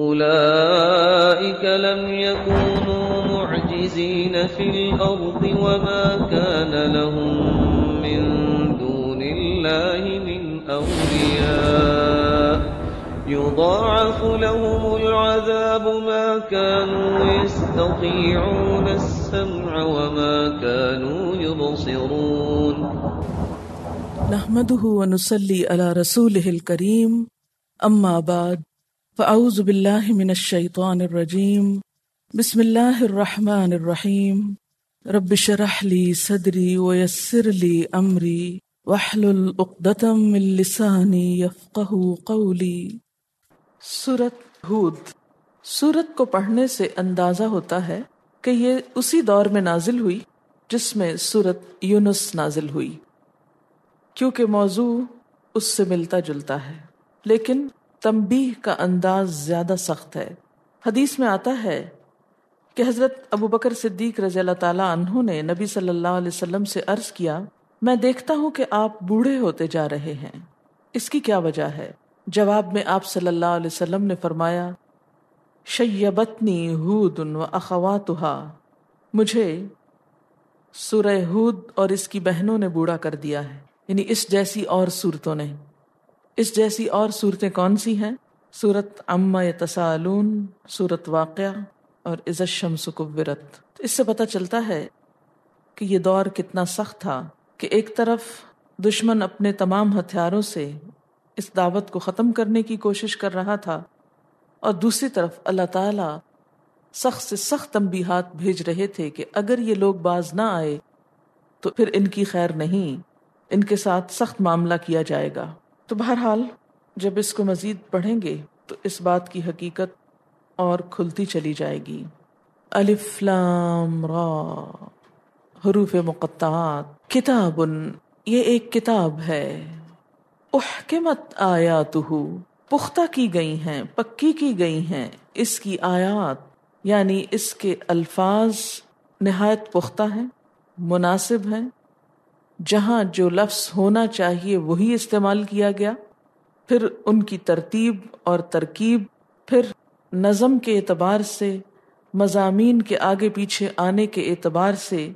أولئك لم يكونوا معجزين في الأرض وما كان لهم من دون الله من أولياء يضاعف لهم العذاب ما كانوا يستطيعون السمع وما كانوا يبصرون نحمده ونصلي على رسوله الكريم أما بعد منشآ الرجیم بسم اللہ الرحمٰن الرحیم رب شرحلی صدری و یسر قولی سورت حود سورت کو پڑھنے سے اندازہ ہوتا ہے کہ یہ اسی دور میں نازل ہوئی جس میں سورت یونس نازل ہوئی کیونکہ موضوع اس سے ملتا جلتا ہے لیکن تمبی کا انداز زیادہ سخت ہے حدیث میں آتا ہے کہ حضرت ابو بکر صدیق رضی اللہ تعالیٰ عنہ نے نبی صلی اللہ علیہ وسلم سے عرض کیا میں دیکھتا ہوں کہ آپ بوڑھے ہوتے جا رہے ہیں اس کی کیا وجہ ہے جواب میں آپ صلی اللہ علیہ وسلم نے فرمایا شیبتنی ہود و اخواتہا مجھے سورہ ہود اور اس کی بہنوں نے بوڑھا کر دیا ہے یعنی اس جیسی اور صورتوں نے اس جیسی اور صورتیں کون سی ہیں صورت اما تسالون صورت واقعہ اور عزت شمس کبرت اس سے پتہ چلتا ہے کہ یہ دور کتنا سخت تھا کہ ایک طرف دشمن اپنے تمام ہتھیاروں سے اس دعوت کو ختم کرنے کی کوشش کر رہا تھا اور دوسری طرف اللہ تعالی سخت سے سخت تنبیہات بھیج رہے تھے کہ اگر یہ لوگ باز نہ آئے تو پھر ان کی خیر نہیں ان کے ساتھ سخت معاملہ کیا جائے گا تو بہرحال جب اس کو مزید پڑھیں گے تو اس بات کی حقیقت اور کھلتی چلی جائے گی الف لام را حروف مقطعات کتاب یہ ایک کتاب ہے احکمت آیاتہ پختہ کی گئی ہیں پکی کی گئی ہیں اس کی آیات یعنی اس کے الفاظ نہایت پختہ ہیں مناسب ہیں جہاں جو لفظ ہونا چاہیے وہی استعمال کیا گیا پھر ان کی ترتیب اور ترکیب پھر نظم کے اعتبار سے مضامین کے آگے پیچھے آنے کے اعتبار سے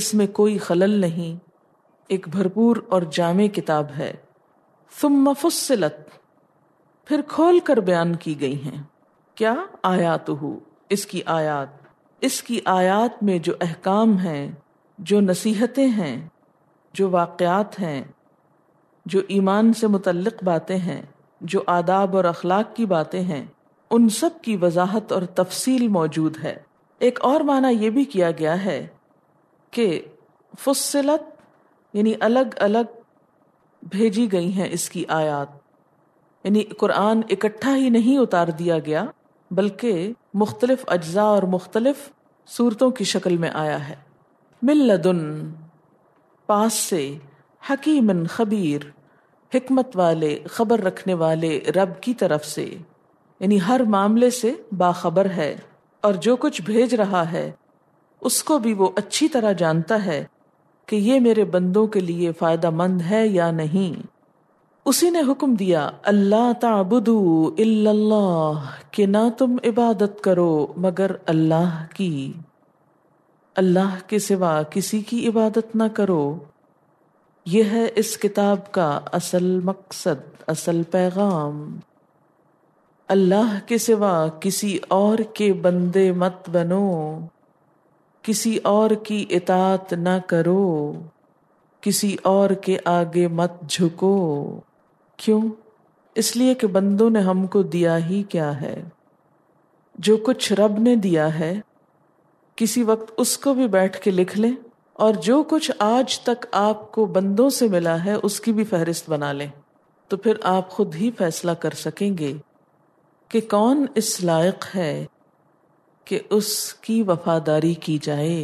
اس میں کوئی خلل نہیں ایک بھرپور اور جامع کتاب ہے ثم فصلت پھر کھول کر بیان کی گئی ہیں کیا آیات ہو اس کی آیات اس کی آیات میں جو احکام ہیں جو نصیحتیں ہیں جو واقعات ہیں جو ایمان سے متعلق باتیں ہیں جو آداب اور اخلاق کی باتیں ہیں ان سب کی وضاحت اور تفصیل موجود ہے ایک اور معنی یہ بھی کیا گیا ہے کہ فصلت یعنی الگ الگ بھیجی گئی ہیں اس کی آیات یعنی قرآن اکٹھا ہی نہیں اتار دیا گیا بلکہ مختلف اجزاء اور مختلف صورتوں کی شکل میں آیا ہے مل لدن پاس سے حکیمن خبیر حکمت والے خبر رکھنے والے رب کی طرف سے یعنی ہر معاملے سے باخبر ہے اور جو کچھ بھیج رہا ہے اس کو بھی وہ اچھی طرح جانتا ہے کہ یہ میرے بندوں کے لیے فائدہ مند ہے یا نہیں اسی نے حکم دیا اللہ تعبدو اللہ کہ نہ تم عبادت کرو مگر اللہ کی اللہ کے سوا کسی کی عبادت نہ کرو یہ ہے اس کتاب کا اصل مقصد اصل پیغام اللہ کے سوا کسی اور کے بندے مت بنو کسی اور کی اطاعت نہ کرو کسی اور کے آگے مت جھکو کیوں اس لیے کہ بندوں نے ہم کو دیا ہی کیا ہے جو کچھ رب نے دیا ہے کسی وقت اس کو بھی بیٹھ کے لکھ لیں اور جو کچھ آج تک آپ کو بندوں سے ملا ہے اس کی بھی فہرست بنا لیں تو پھر آپ خود ہی فیصلہ کر سکیں گے کہ کون اس لائق ہے کہ اس کی وفاداری کی جائے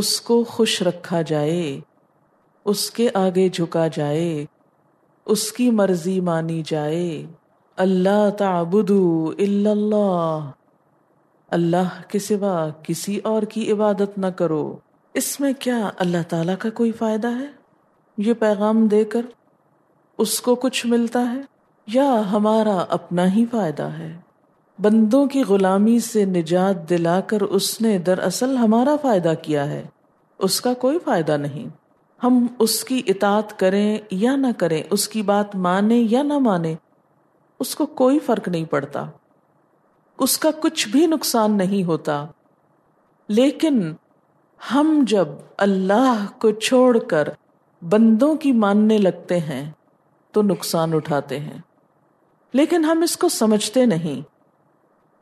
اس کو خوش رکھا جائے اس کے آگے جھکا جائے اس کی مرضی مانی جائے اللہ تعبدو الا اللہ اللہ کے سوا کسی اور کی عبادت نہ کرو اس میں کیا اللہ تعالیٰ کا کوئی فائدہ ہے یہ پیغام دے کر اس کو کچھ ملتا ہے یا ہمارا اپنا ہی فائدہ ہے بندوں کی غلامی سے نجات دلا کر اس نے دراصل ہمارا فائدہ کیا ہے اس کا کوئی فائدہ نہیں ہم اس کی اطاعت کریں یا نہ کریں اس کی بات مانیں یا نہ مانیں اس کو کوئی فرق نہیں پڑتا اس کا کچھ بھی نقصان نہیں ہوتا لیکن ہم جب اللہ کو چھوڑ کر بندوں کی ماننے لگتے ہیں تو نقصان اٹھاتے ہیں لیکن ہم اس کو سمجھتے نہیں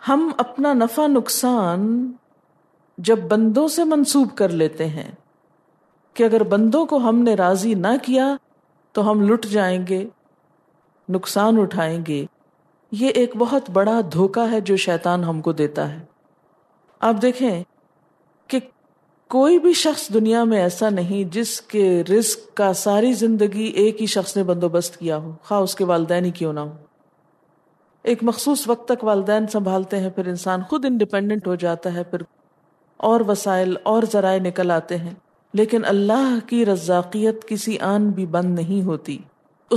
ہم اپنا نفع نقصان جب بندوں سے منسوب کر لیتے ہیں کہ اگر بندوں کو ہم نے راضی نہ کیا تو ہم لٹ جائیں گے نقصان اٹھائیں گے یہ ایک بہت بڑا دھوکہ ہے جو شیطان ہم کو دیتا ہے آپ دیکھیں کہ کوئی بھی شخص دنیا میں ایسا نہیں جس کے رزق کا ساری زندگی ایک ہی شخص نے بندوبست کیا ہو خواہ اس کے والدین ہی کیوں نہ ہو ایک مخصوص وقت تک والدین سنبھالتے ہیں پھر انسان خود انڈیپینڈنٹ ہو جاتا ہے پھر اور وسائل اور ذرائع نکل آتے ہیں لیکن اللہ کی رزاقیت کسی آن بھی بند نہیں ہوتی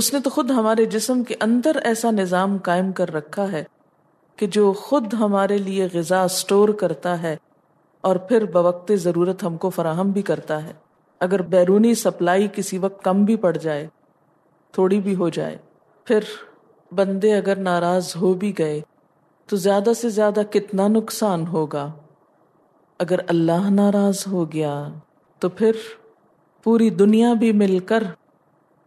اس نے تو خود ہمارے جسم کے اندر ایسا نظام قائم کر رکھا ہے کہ جو خود ہمارے لیے غذا سٹور کرتا ہے اور پھر بوقت ضرورت ہم کو فراہم بھی کرتا ہے اگر بیرونی سپلائی کسی وقت کم بھی پڑ جائے تھوڑی بھی ہو جائے پھر بندے اگر ناراض ہو بھی گئے تو زیادہ سے زیادہ کتنا نقصان ہوگا اگر اللہ ناراض ہو گیا تو پھر پوری دنیا بھی مل کر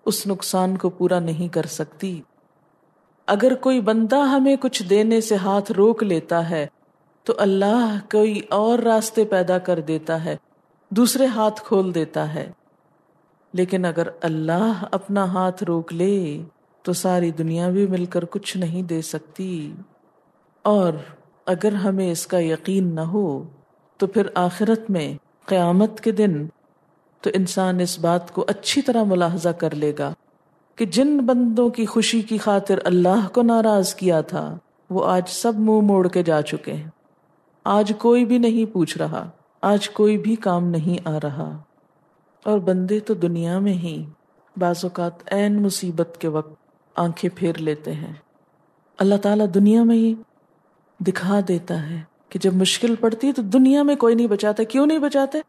اس نقصان کو پورا نہیں کر سکتی اگر کوئی بندہ ہمیں کچھ دینے سے ہاتھ روک لیتا ہے تو اللہ کوئی اور راستے پیدا کر دیتا ہے دوسرے ہاتھ کھول دیتا ہے لیکن اگر اللہ اپنا ہاتھ روک لے تو ساری دنیا بھی مل کر کچھ نہیں دے سکتی اور اگر ہمیں اس کا یقین نہ ہو تو پھر آخرت میں قیامت کے دن تو انسان اس بات کو اچھی طرح ملاحظہ کر لے گا کہ جن بندوں کی خوشی کی خاطر اللہ کو ناراض کیا تھا وہ آج سب منہ موڑ کے جا چکے ہیں آج کوئی بھی نہیں پوچھ رہا آج کوئی بھی کام نہیں آ رہا اور بندے تو دنیا میں ہی بعض اوقات عین مصیبت کے وقت آنکھیں پھیر لیتے ہیں اللہ تعالیٰ دنیا میں ہی دکھا دیتا ہے کہ جب مشکل پڑتی ہے تو دنیا میں کوئی نہیں بچاتا کیوں نہیں بچاتے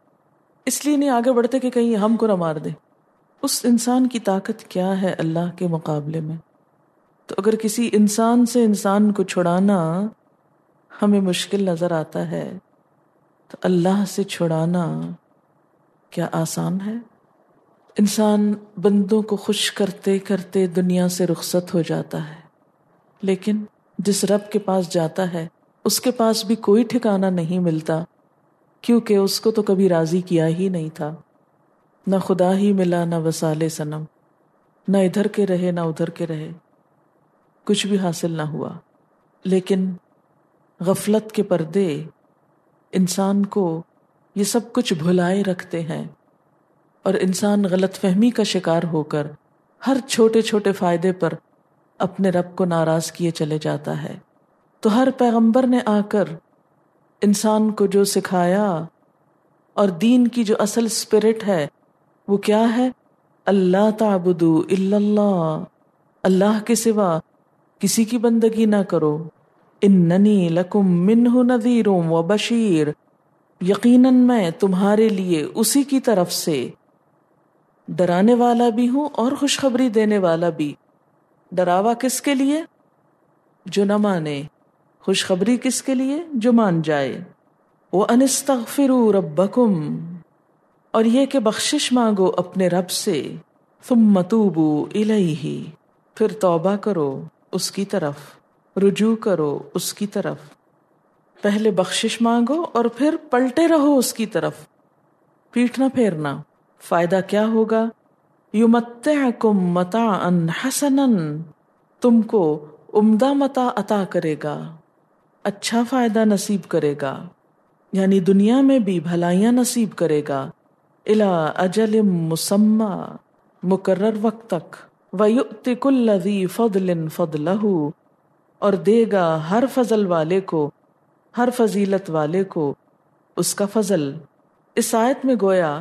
اس لیے نہیں آگے بڑھتے کہ کہیں ہم کو نہ مار دے اس انسان کی طاقت کیا ہے اللہ کے مقابلے میں تو اگر کسی انسان سے انسان کو چھڑانا ہمیں مشکل نظر آتا ہے تو اللہ سے چھڑانا کیا آسان ہے انسان بندوں کو خوش کرتے کرتے دنیا سے رخصت ہو جاتا ہے لیکن جس رب کے پاس جاتا ہے اس کے پاس بھی کوئی ٹھکانہ نہیں ملتا کیونکہ اس کو تو کبھی راضی کیا ہی نہیں تھا نہ خدا ہی ملا نہ وسال صنم نہ ادھر کے رہے نہ ادھر کے رہے کچھ بھی حاصل نہ ہوا لیکن غفلت کے پردے انسان کو یہ سب کچھ بھلائے رکھتے ہیں اور انسان غلط فہمی کا شکار ہو کر ہر چھوٹے چھوٹے فائدے پر اپنے رب کو ناراض کیے چلے جاتا ہے تو ہر پیغمبر نے آ کر انسان کو جو سکھایا اور دین کی جو اصل اسپرٹ ہے وہ کیا ہے اللہ تعبدو اللہ اللہ کے سوا کسی کی بندگی نہ کرو اننی لکم منہ نذیروں و بشیر یقیناً میں تمہارے لیے اسی کی طرف سے ڈرانے والا بھی ہوں اور خوشخبری دینے والا بھی ڈراوا کس کے لیے جو نہ مانے خوشخبری کس کے لیے جو مان جائے وہ ربکم اور یہ کہ بخشش مانگو اپنے رب سے تم متوبو الہی پھر توبہ کرو اس کی طرف رجوع کرو اس کی طرف پہلے بخشش مانگو اور پھر پلٹے رہو اس کی طرف پیٹنا پھیرنا فائدہ کیا ہوگا یو کم متا ان تم کو عمدہ متا عطا کرے گا اچھا فائدہ نصیب کرے گا یعنی دنیا میں بھی بھلائیاں نصیب کرے گا الا اجل مسمہ مقرر وقت وی کل لذیح فضل فضلہ اور دے گا ہر فضل والے کو ہر فضیلت والے کو اس کا فضل اس آیت میں گویا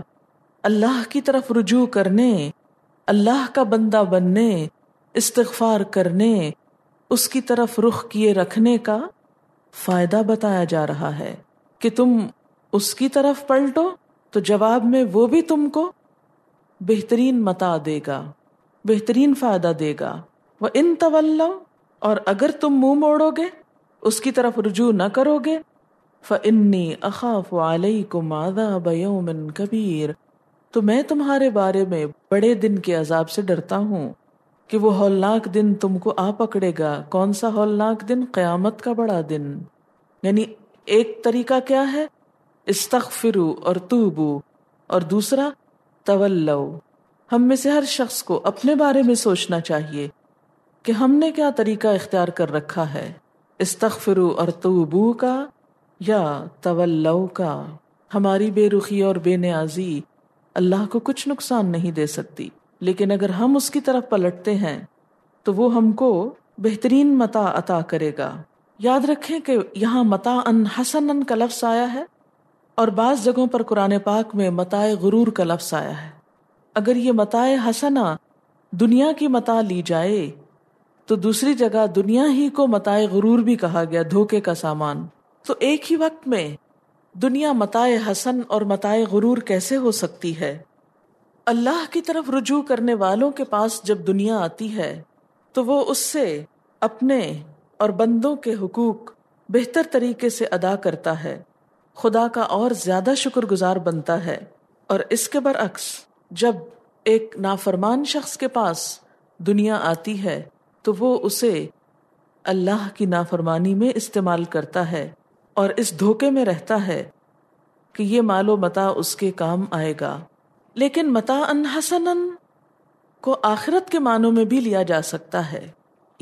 اللہ کی طرف رجوع کرنے اللہ کا بندہ بننے استغفار کرنے اس کی طرف رخ کیے رکھنے کا فائدہ بتایا جا رہا ہے کہ تم اس کی طرف پلٹو تو جواب میں وہ بھی تم کو بہترین متا دے گا بہترین فائدہ دے گا وہ ان طول اور اگر تم منہ مو موڑو گے اس کی طرف رجوع نہ کرو گے فنی اخاف علیہ کو مادہ بیومن کبیر تو میں تمہارے بارے میں بڑے دن کے عذاب سے ڈرتا ہوں کہ وہ ہولناک دن تم کو آ پکڑے گا کون سا ہولناک دن قیامت کا بڑا دن یعنی ایک طریقہ کیا ہے استغفرو اور توبو اور دوسرا ہم میں سے ہر شخص کو اپنے بارے میں سوچنا چاہیے کہ ہم نے کیا طریقہ اختیار کر رکھا ہے استغفرو اور توبو کا یا تولو کا ہماری بے رخی اور بے نیازی اللہ کو کچھ نقصان نہیں دے سکتی لیکن اگر ہم اس کی طرف پلٹتے ہیں تو وہ ہم کو بہترین متا عطا کرے گا یاد رکھیں کہ یہاں متا ان حسن کا لفظ آیا ہے اور بعض جگہوں پر قرآن پاک میں متاع غرور کا لفظ آیا ہے اگر یہ متاع حسنا دنیا کی متا لی جائے تو دوسری جگہ دنیا ہی کو متاع غرور بھی کہا گیا دھوکے کا سامان تو ایک ہی وقت میں دنیا متاع حسن اور متاع غرور کیسے ہو سکتی ہے اللہ کی طرف رجوع کرنے والوں کے پاس جب دنیا آتی ہے تو وہ اس سے اپنے اور بندوں کے حقوق بہتر طریقے سے ادا کرتا ہے خدا کا اور زیادہ شکر گزار بنتا ہے اور اس کے برعکس جب ایک نافرمان شخص کے پاس دنیا آتی ہے تو وہ اسے اللہ کی نافرمانی میں استعمال کرتا ہے اور اس دھوکے میں رہتا ہے کہ یہ مال و متا اس کے کام آئے گا لیکن متا ان حسن کو آخرت کے معنوں میں بھی لیا جا سکتا ہے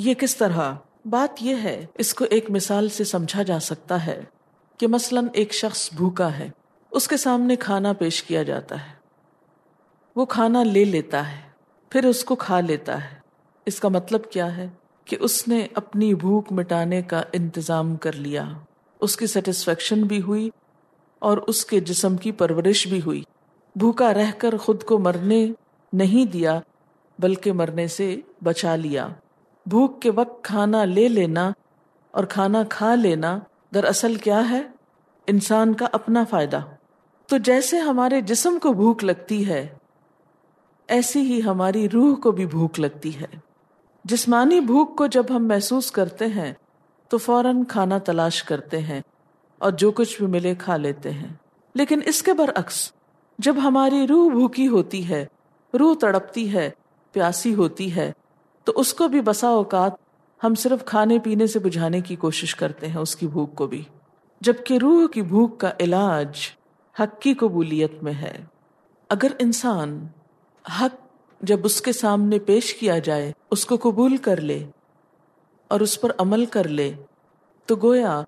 یہ کس طرح بات یہ ہے اس کو ایک مثال سے سمجھا جا سکتا ہے کہ مثلا ایک شخص بھوکا ہے اس کے سامنے کھانا پیش کیا جاتا ہے وہ کھانا لے لیتا ہے پھر اس کو کھا لیتا ہے اس کا مطلب کیا ہے کہ اس نے اپنی بھوک مٹانے کا انتظام کر لیا اس کی سیٹسفیکشن بھی ہوئی اور اس کے جسم کی پرورش بھی ہوئی بھوکا رہ کر خود کو مرنے نہیں دیا بلکہ مرنے سے بچا لیا بھوک کے وقت کھانا لے لینا اور کھانا کھا لینا دراصل کیا ہے انسان کا اپنا فائدہ تو جیسے ہمارے جسم کو بھوک لگتی ہے ایسی ہی ہماری روح کو بھی بھوک لگتی ہے جسمانی بھوک کو جب ہم محسوس کرتے ہیں تو فوراً کھانا تلاش کرتے ہیں اور جو کچھ بھی ملے کھا لیتے ہیں لیکن اس کے برعکس جب ہماری روح بھوکی ہوتی ہے روح تڑپتی ہے پیاسی ہوتی ہے تو اس کو بھی بسا اوقات ہم صرف کھانے پینے سے بجھانے کی کوشش کرتے ہیں اس کی بھوک کو بھی جبکہ روح کی بھوک کا علاج حق کی قبولیت میں ہے اگر انسان حق جب اس کے سامنے پیش کیا جائے اس کو قبول کر لے اور اس پر عمل کر لے تو گویا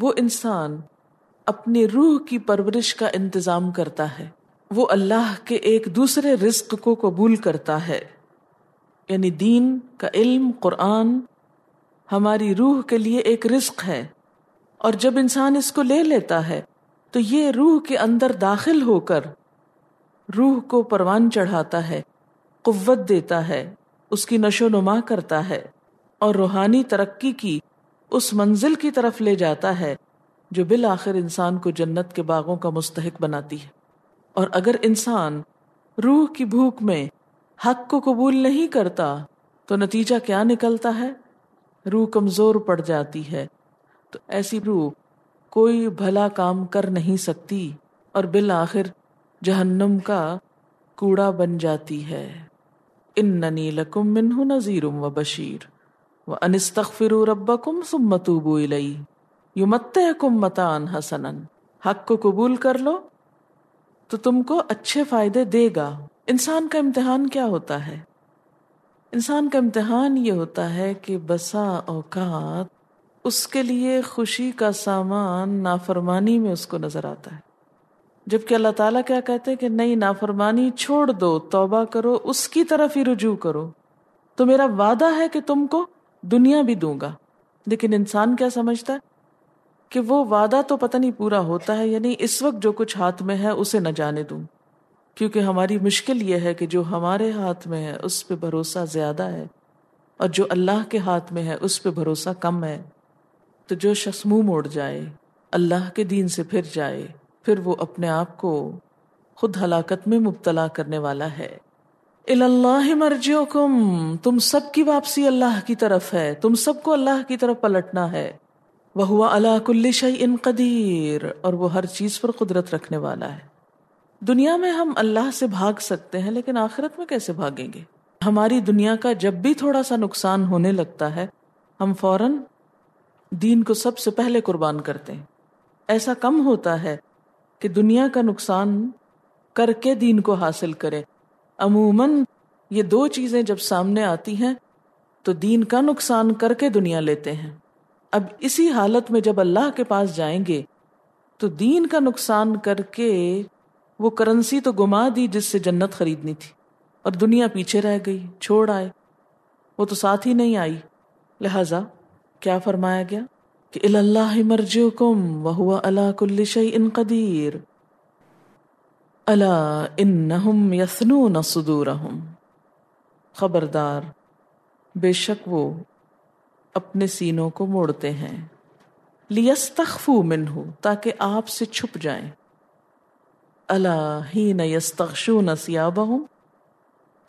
وہ انسان اپنی روح کی پرورش کا انتظام کرتا ہے وہ اللہ کے ایک دوسرے رزق کو قبول کرتا ہے یعنی دین کا علم قرآن ہماری روح کے لیے ایک رزق ہے اور جب انسان اس کو لے لیتا ہے تو یہ روح کے اندر داخل ہو کر روح کو پروان چڑھاتا ہے قوت دیتا ہے اس کی نشو نما کرتا ہے اور روحانی ترقی کی اس منزل کی طرف لے جاتا ہے جو بالآخر انسان کو جنت کے باغوں کا مستحق بناتی ہے اور اگر انسان روح کی بھوک میں حق کو قبول نہیں کرتا تو نتیجہ کیا نکلتا ہے روح کمزور پڑ جاتی ہے تو ایسی روح کوئی بھلا کام کر نہیں سکتی اور بالآخر جہنم کا کوڑا بن جاتی ہے ان ننی لکم منہ نظیر بشیر و انسط فرو ربا کم سمت یو مت کم متان حسن حق کو قبول کر لو تو تم کو اچھے فائدے دے گا انسان کا امتحان کیا ہوتا ہے انسان کا امتحان یہ ہوتا ہے کہ بسا اوقات اس کے لیے خوشی کا سامان نافرمانی میں اس کو نظر آتا ہے جب کہ اللہ تعالیٰ کیا کہتے ہیں کہ نہیں نافرمانی چھوڑ دو توبہ کرو اس کی طرف ہی رجوع کرو تو میرا وعدہ ہے کہ تم کو دنیا بھی دوں گا لیکن انسان کیا سمجھتا ہے کہ وہ وعدہ تو پتہ نہیں پورا ہوتا ہے یعنی اس وقت جو کچھ ہاتھ میں ہے اسے نہ جانے دوں کیونکہ ہماری مشکل یہ ہے کہ جو ہمارے ہاتھ میں ہے اس پہ بھروسہ زیادہ ہے اور جو اللہ کے ہاتھ میں ہے اس پہ بھروسہ کم ہے تو جو شخص منہ موڑ جائے اللہ کے دین سے پھر جائے پھر وہ اپنے آپ کو خود ہلاکت میں مبتلا کرنے والا ہے اللہ مرجیو کم تم سب کی واپسی اللہ کی طرف ہے تم سب کو اللہ کی طرف پلٹنا ہے وہ ہوا کل شعی ان قدیر اور وہ ہر چیز پر قدرت رکھنے والا ہے دنیا میں ہم اللہ سے بھاگ سکتے ہیں لیکن آخرت میں کیسے بھاگیں گے ہماری دنیا کا جب بھی تھوڑا سا نقصان ہونے لگتا ہے ہم فوراً دین کو سب سے پہلے قربان کرتے ہیں ایسا کم ہوتا ہے کہ دنیا کا نقصان کر کے دین کو حاصل کرے عموماً یہ دو چیزیں جب سامنے آتی ہیں تو دین کا نقصان کر کے دنیا لیتے ہیں اب اسی حالت میں جب اللہ کے پاس جائیں گے تو دین کا نقصان کر کے وہ کرنسی تو گما دی جس سے جنت خریدنی تھی اور دنیا پیچھے رہ گئی چھوڑ آئے وہ تو ساتھ ہی نہیں آئی لہذا کیا فرمایا گیا کہ اللہ مرجعکم وہو علا کل شیء قدیر الا انہم یسنون صدورہم خبردار بے شک وہ اپنے سینوں کو موڑتے ہیں من منہ تاکہ آپ سے چھپ جائیں اللہ ہی نہ ن سیا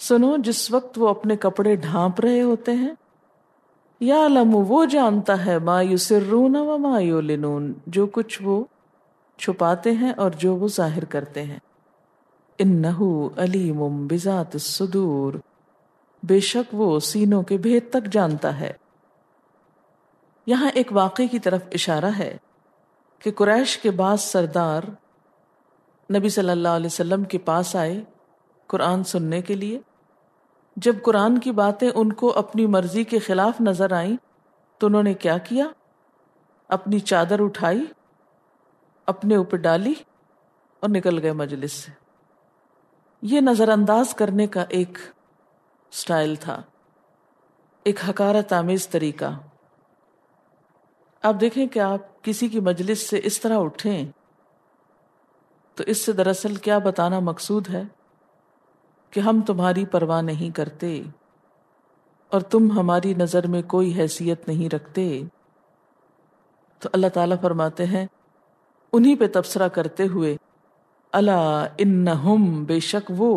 سنو جس وقت وہ اپنے کپڑے ڈھانپ رہے ہوتے ہیں یا علم وہ جانتا ہے ما یسرون و ما یولنون جو کچھ وہ چھپاتے ہیں اور جو وہ ظاہر کرتے ہیں انہو علیم بذات الصدور بے شک وہ سینوں کے بھید تک جانتا ہے یہاں ایک واقعے کی طرف اشارہ ہے کہ قریش کے بعض سردار نبی صلی اللہ علیہ وسلم کے پاس آئے قرآن سننے کے لیے جب قرآن کی باتیں ان کو اپنی مرضی کے خلاف نظر آئیں تو انہوں نے کیا کیا اپنی چادر اٹھائی اپنے اوپر ڈالی اور نکل گئے مجلس سے یہ نظر انداز کرنے کا ایک سٹائل تھا ایک حکارت آمیز طریقہ آپ دیکھیں کہ آپ کسی کی مجلس سے اس طرح اٹھیں تو اس سے دراصل کیا بتانا مقصود ہے کہ ہم تمہاری پرواہ نہیں کرتے اور تم ہماری نظر میں کوئی حیثیت نہیں رکھتے تو اللہ تعالیٰ فرماتے ہیں انہی پہ تبصرہ کرتے ہوئے اللہ ان بے شک وہ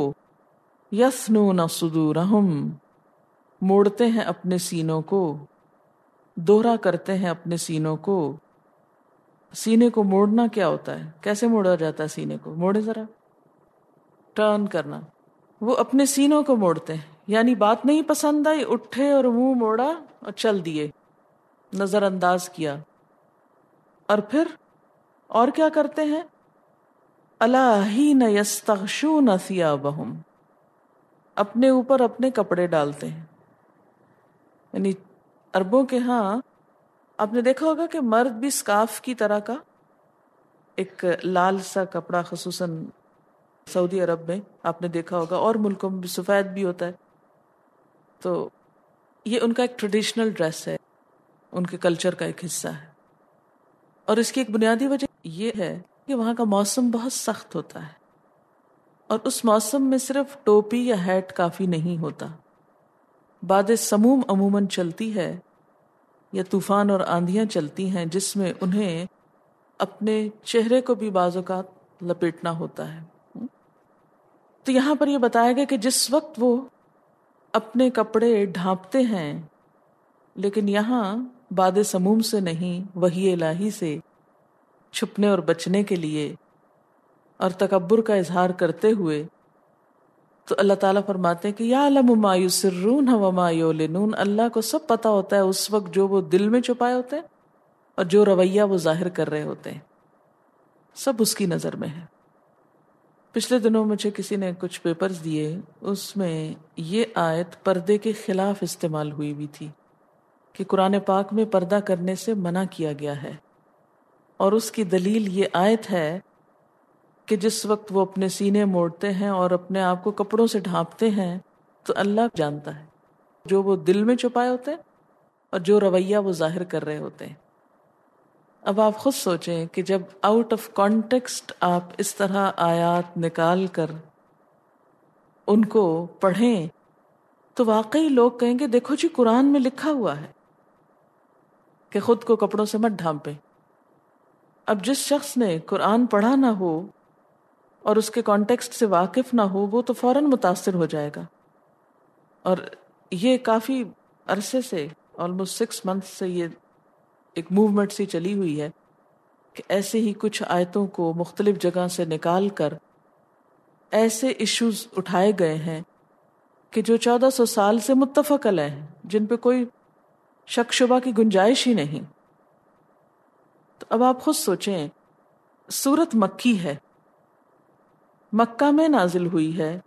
یسنون صدورہم موڑتے ہیں اپنے سینوں کو دوہرا کرتے ہیں اپنے سینوں کو سینے کو موڑنا کیا ہوتا ہے کیسے موڑا جاتا ہے سینے کو موڑے ذرا ٹرن کرنا وہ اپنے سینوں کو موڑتے ہیں یعنی بات نہیں پسند آئی اٹھے اور منہ موڑا اور چل دیے نظر انداز کیا اور پھر اور کیا کرتے ہیں اللہ شو نسیا بہم اپنے اوپر اپنے کپڑے ڈالتے ہیں یعنی اربوں کے ہاں آپ نے دیکھا ہوگا کہ مرد بھی سکاف کی طرح کا ایک لال سا کپڑا خصوصاً سعودی عرب میں آپ نے دیکھا ہوگا اور ملکوں میں بھی سفید بھی ہوتا ہے تو یہ ان کا ایک ٹریڈیشنل ڈریس ہے ان کے کلچر کا ایک حصہ ہے اور اس کی ایک بنیادی وجہ یہ ہے کہ وہاں کا موسم بہت سخت ہوتا ہے اور اس موسم میں صرف ٹوپی یا ہیٹ کافی نہیں ہوتا باد سموم عموماً چلتی ہے یا طوفان اور آندھیاں چلتی ہیں جس میں انہیں اپنے چہرے کو بھی بعض اوقات لپیٹنا ہوتا ہے تو یہاں پر یہ بتایا گیا کہ جس وقت وہ اپنے کپڑے ڈھانپتے ہیں لیکن یہاں باد سموم سے نہیں وہی الہی سے چھپنے اور بچنے کے لیے اور تکبر کا اظہار کرتے ہوئے تو اللہ تعالیٰ فرماتے ہیں کہ یا یسرون و ما یولنون اللہ کو سب پتہ ہوتا ہے اس وقت جو وہ دل میں چھپائے ہوتے ہیں اور جو رویہ وہ ظاہر کر رہے ہوتے ہیں سب اس کی نظر میں ہے پچھلے دنوں مجھے کسی نے کچھ پیپرز دیے اس میں یہ آیت پردے کے خلاف استعمال ہوئی بھی تھی کہ قرآن پاک میں پردہ کرنے سے منع کیا گیا ہے اور اس کی دلیل یہ آیت ہے کہ جس وقت وہ اپنے سینے موڑتے ہیں اور اپنے آپ کو کپڑوں سے ڈھانپتے ہیں تو اللہ جانتا ہے جو وہ دل میں چھپائے ہوتے ہیں اور جو رویہ وہ ظاہر کر رہے ہوتے ہیں اب آپ خود سوچیں کہ جب آؤٹ آف کانٹیکسٹ آپ اس طرح آیات نکال کر ان کو پڑھیں تو واقعی لوگ کہیں گے دیکھو جی قرآن میں لکھا ہوا ہے کہ خود کو کپڑوں سے مت ڈھانپیں اب جس شخص نے قرآن پڑھا نہ ہو اور اس کے کانٹیکسٹ سے واقف نہ ہو وہ تو فوراً متاثر ہو جائے گا اور یہ کافی عرصے سے آلموسٹ سکس منتھ سے یہ ایک موومنٹ سی چلی ہوئی ہے کہ ایسے ہی کچھ آیتوں کو مختلف جگہ سے نکال کر ایسے ایشوز اٹھائے گئے ہیں کہ جو چودہ سو سال سے متفق علیہ ہیں جن پہ کوئی شک شبہ کی گنجائش ہی نہیں تو اب آپ خود سوچیں صورت مکی ہے مکہ میں نازل ہوئی ہے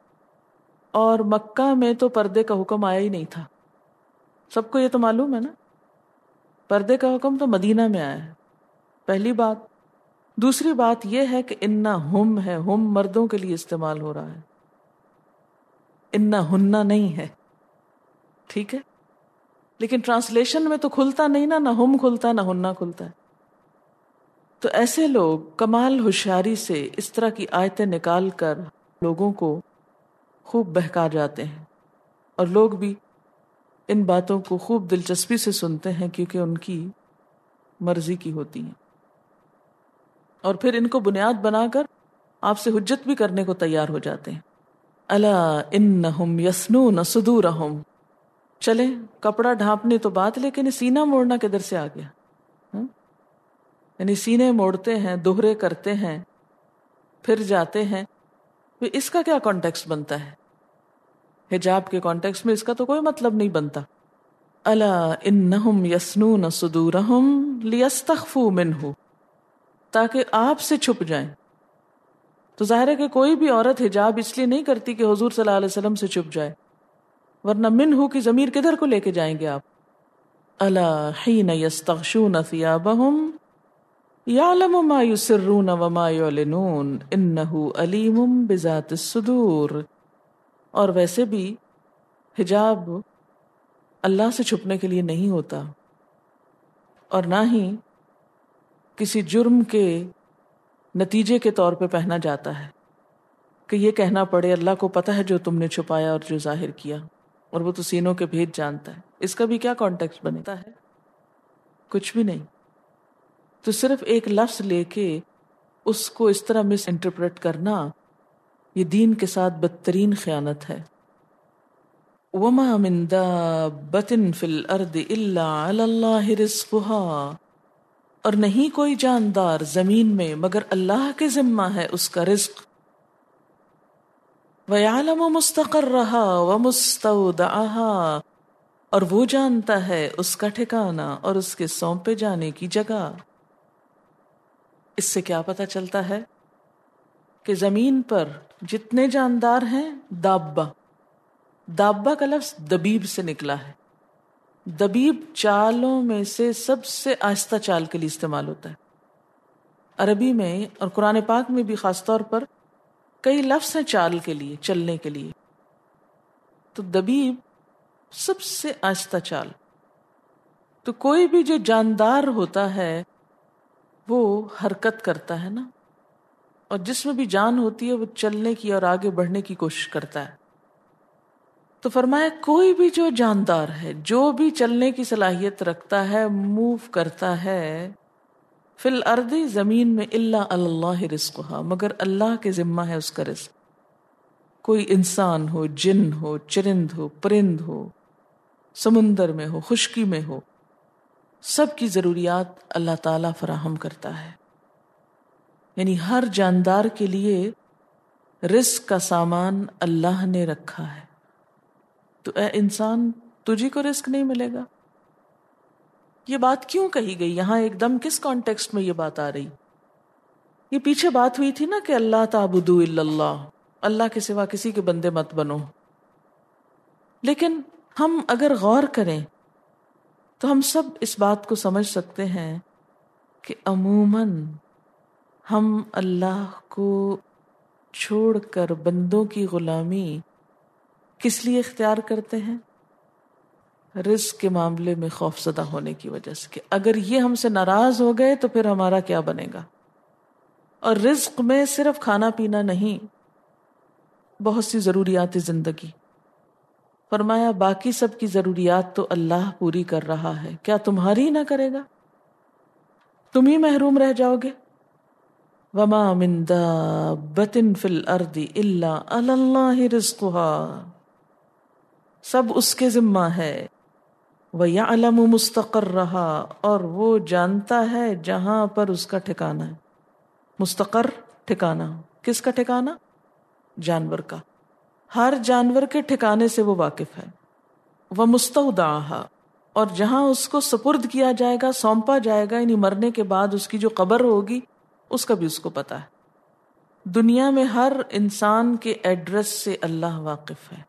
اور مکہ میں تو پردے کا حکم آیا ہی نہیں تھا سب کو یہ تو معلوم ہے نا پردے کا حکم تو مدینہ میں آیا ہے پہلی بات دوسری بات یہ ہے کہ انا ہم ہے ہم مردوں کے لیے استعمال ہو رہا ہے انا ہننا نہیں ہے ٹھیک ہے لیکن ٹرانسلیشن میں تو کھلتا نہیں نا نہ ہم کھلتا ہے نہ ہننا کھلتا ہے تو ایسے لوگ کمال ہوشیاری سے اس طرح کی آیتیں نکال کر لوگوں کو خوب بہکا جاتے ہیں اور لوگ بھی ان باتوں کو خوب دلچسپی سے سنتے ہیں کیونکہ ان کی مرضی کی ہوتی ہیں اور پھر ان کو بنیاد بنا کر آپ سے حجت بھی کرنے کو تیار ہو جاتے ہیں اللہ انہم یسنون صدورہم چلیں کپڑا ڈھانپنے تو بات لیکن سینہ موڑنا کدھر سے آ گیا یعنی سینے موڑتے ہیں دوہرے کرتے ہیں پھر جاتے ہیں تو اس کا کیا کانٹیکس بنتا ہے حجاب کے کانٹیکس میں اس کا تو کوئی مطلب نہیں بنتا اللہ ان یسنو نہ آپ سے چھپ جائیں تو ظاہر ہے کہ کوئی بھی عورت حجاب اس لیے نہیں کرتی کہ حضور صلی اللہ علیہ وسلم سے چھپ جائے ورنہ من ہو کی ضمیر کدھر کو لے کے جائیں گے آپ اللہ ہی نہ یس تخشو یا علم یعلنون انہو علیم الصدور اور ویسے بھی حجاب اللہ سے چھپنے کے لیے نہیں ہوتا اور نہ ہی کسی جرم کے نتیجے کے طور پہ پہنا جاتا ہے کہ یہ کہنا پڑے اللہ کو پتہ ہے جو تم نے چھپایا اور جو ظاہر کیا اور وہ تو سینوں کے بھید جانتا ہے اس کا بھی کیا کانٹیکٹ بنتا ہے کچھ بھی نہیں تو صرف ایک لفظ لے کے اس کو اس طرح مس انٹرپریٹ کرنا یہ دین کے ساتھ بدترین خیانت ہے وہ مندہ بتن فل ارد اللہ رس پہ اور نہیں کوئی جاندار زمین میں مگر اللہ کے ذمہ ہے اس کا رزق وَيَعْلَمُ مُسْتَقَرَّهَا وَمُسْتَوْدَعَهَا اور وہ جانتا ہے اس کا ٹھکانہ اور اس کے سونپے پہ جانے کی جگہ اس سے کیا پتا چلتا ہے کہ زمین پر جتنے جاندار ہیں دابا دابا کا لفظ دبیب سے نکلا ہے دبیب چالوں میں سے سب سے آہستہ چال کے لیے استعمال ہوتا ہے عربی میں اور قرآن پاک میں بھی خاص طور پر کئی لفظ ہیں چال کے لیے چلنے کے لیے تو دبیب سب سے آہستہ چال تو کوئی بھی جو جاندار ہوتا ہے وہ حرکت کرتا ہے نا اور جس میں بھی جان ہوتی ہے وہ چلنے کی اور آگے بڑھنے کی کوشش کرتا ہے تو فرمایا کوئی بھی جو جاندار ہے جو بھی چلنے کی صلاحیت رکھتا ہے موو کرتا ہے فل اردی زمین میں اللہ اللہ رسق ہا مگر اللہ کے ذمہ ہے اس کا رزق کوئی انسان ہو جن ہو چرند ہو پرند ہو سمندر میں ہو خشکی میں ہو سب کی ضروریات اللہ تعالی فراہم کرتا ہے یعنی ہر جاندار کے لیے رزق کا سامان اللہ نے رکھا ہے تو اے انسان تجھے کو رزق نہیں ملے گا یہ بات کیوں کہی گئی یہاں ایک دم کس کانٹیکسٹ میں یہ بات آ رہی یہ پیچھے بات ہوئی تھی نا کہ اللہ تعبدو اللہ اللہ کے سوا کسی کے بندے مت بنو لیکن ہم اگر غور کریں تو ہم سب اس بات کو سمجھ سکتے ہیں کہ عموماً ہم اللہ کو چھوڑ کر بندوں کی غلامی کس لیے اختیار کرتے ہیں رزق کے معاملے میں خوف زدہ ہونے کی وجہ سے کہ اگر یہ ہم سے ناراض ہو گئے تو پھر ہمارا کیا بنے گا اور رزق میں صرف کھانا پینا نہیں بہت سی ضروریات زندگی فرمایا باقی سب کی ضروریات تو اللہ پوری کر رہا ہے کیا تمہاری نہ کرے گا تم ہی محروم رہ جاؤ گے وما من دابتن فی الارض الا اللہ رزقها سب اس کے ذمہ ہے وَيَعْلَمُ مُسْتَقَرَّهَا مستقر رہا اور وہ جانتا ہے جہاں پر اس کا ٹھکانہ ہے مستقر ٹھکانہ کس کا ٹھکانہ جانور کا ہر جانور کے ٹھکانے سے وہ واقف ہے وہ مستعوداڑا اور جہاں اس کو سپرد کیا جائے گا سونپا جائے گا یعنی مرنے کے بعد اس کی جو قبر ہوگی اس کا بھی اس کو پتا ہے دنیا میں ہر انسان کے ایڈریس سے اللہ واقف ہے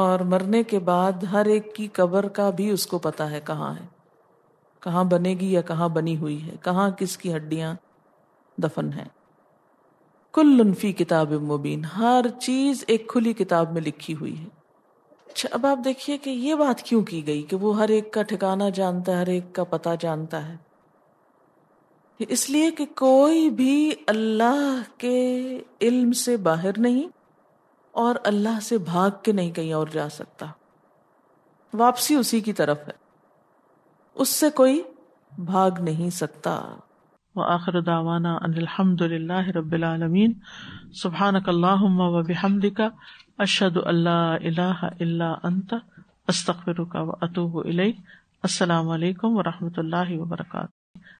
اور مرنے کے بعد ہر ایک کی قبر کا بھی اس کو پتا ہے کہاں ہے کہاں بنے گی یا کہاں بنی ہوئی ہے کہاں کس کی ہڈیاں دفن ہیں کل فی کتاب مبین ہر چیز ایک کھلی کتاب میں لکھی ہوئی ہے اچھا اب آپ دیکھیے کہ یہ بات کیوں کی گئی کہ وہ ہر ایک کا ٹھکانا جانتا ہے ہر ایک کا پتہ جانتا ہے اس لیے کہ کوئی بھی اللہ کے علم سے باہر نہیں اور اللہ سے بھاگ کے نہیں کہیں اور جا سکتا واپسی اسی کی طرف ہے اس سے کوئی بھاگ نہیں سکتا و آخر داوانا ان الحمد للہ رب العالمین سبحان اللہ و بحمد کا اشد اللہ اللہ اللہ انت استخر کا و اطوب السلام علیکم و رحمۃ اللہ وبرکاتہ